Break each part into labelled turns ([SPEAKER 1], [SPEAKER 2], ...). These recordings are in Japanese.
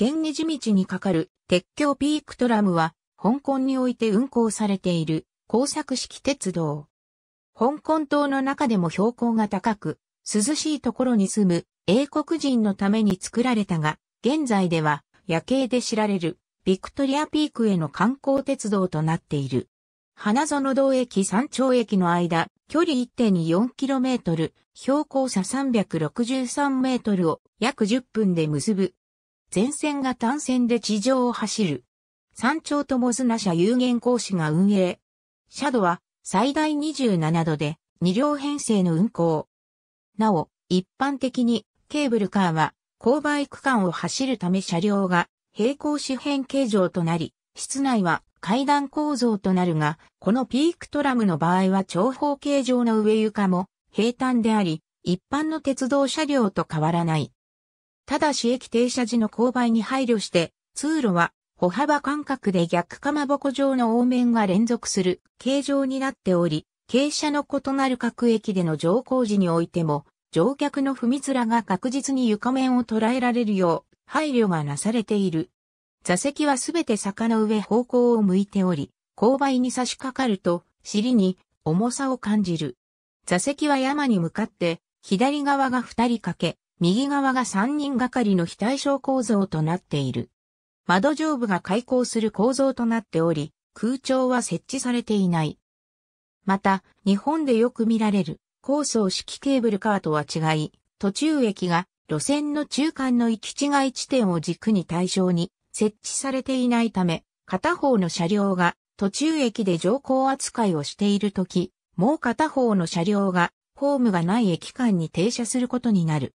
[SPEAKER 1] 県二寺道に架かる鉄橋ピークトラムは、香港において運行されている工作式鉄道。香港島の中でも標高が高く、涼しいところに住む英国人のために作られたが、現在では夜景で知られるビクトリアピークへの観光鉄道となっている。花園道駅山頂駅の間、距離 1.24km、標高差 363m を約10分で結ぶ全線が単線で地上を走る。山頂とモズナ社有限公司が運営。車度は最大27度で2両編成の運行。なお、一般的にケーブルカーは勾配区間を走るため車両が平行四辺形状となり、室内は階段構造となるが、このピークトラムの場合は長方形状の上床も平坦であり、一般の鉄道車両と変わらない。ただし駅停車時の勾配に配慮して、通路は歩幅間隔で逆かまぼこ状の凹面が連続する形状になっており、傾斜の異なる各駅での乗降時においても、乗客の踏み面が確実に床面を捉えられるよう配慮がなされている。座席はすべて坂の上方向を向いており、勾配に差し掛かると尻に重さを感じる。座席は山に向かって左側が二人掛け、右側が3人がかりの非対称構造となっている。窓上部が開口する構造となっており、空調は設置されていない。また、日本でよく見られる高層式ケーブルカーとは違い、途中駅が路線の中間の行き違い地点を軸に対象に設置されていないため、片方の車両が途中駅で乗降扱いをしているとき、もう片方の車両がホームがない駅間に停車することになる。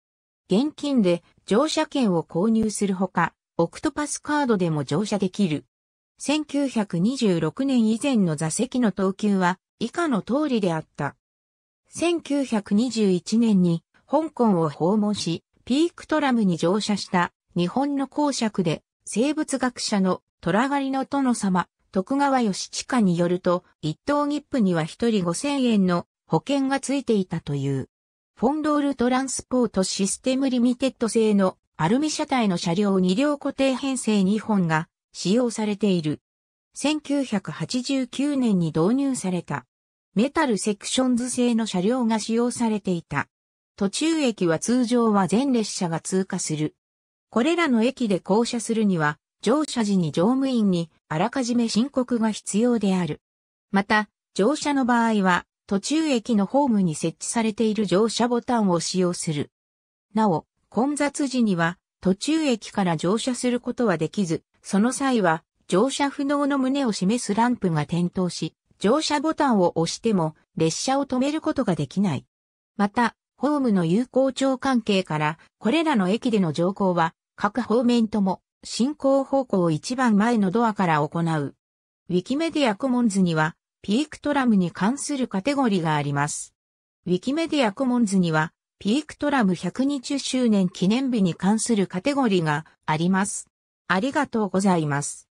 [SPEAKER 1] 現金で乗車券を購入するほか、オクトパスカードでも乗車できる。1926年以前の座席の等級は以下の通りであった。1921年に香港を訪問し、ピークトラムに乗車した日本の公爵で生物学者の虎狩りの殿様、徳川義親によると、一等ップには一人5000円の保険がついていたという。フォンドールトランスポートシステムリミテッド製のアルミ車体の車両2両固定編成2本が使用されている。1989年に導入された。メタルセクションズ製の車両が使用されていた。途中駅は通常は全列車が通過する。これらの駅で降車するには、乗車時に乗務員にあらかじめ申告が必要である。また、乗車の場合は、途中駅のホームに設置されている乗車ボタンを使用する。なお、混雑時には途中駅から乗車することはできず、その際は乗車不能の旨を示すランプが点灯し、乗車ボタンを押しても列車を止めることができない。また、ホームの有効長関係から、これらの駅での乗降は、各方面とも、進行方向一番前のドアから行う。ウィキメディアコモンズには、ピークトラムに関するカテゴリーがあります。ウィキメディアコモンズには、ピークトラム120周年記念日に関するカテゴリーがあります。ありがとうございます。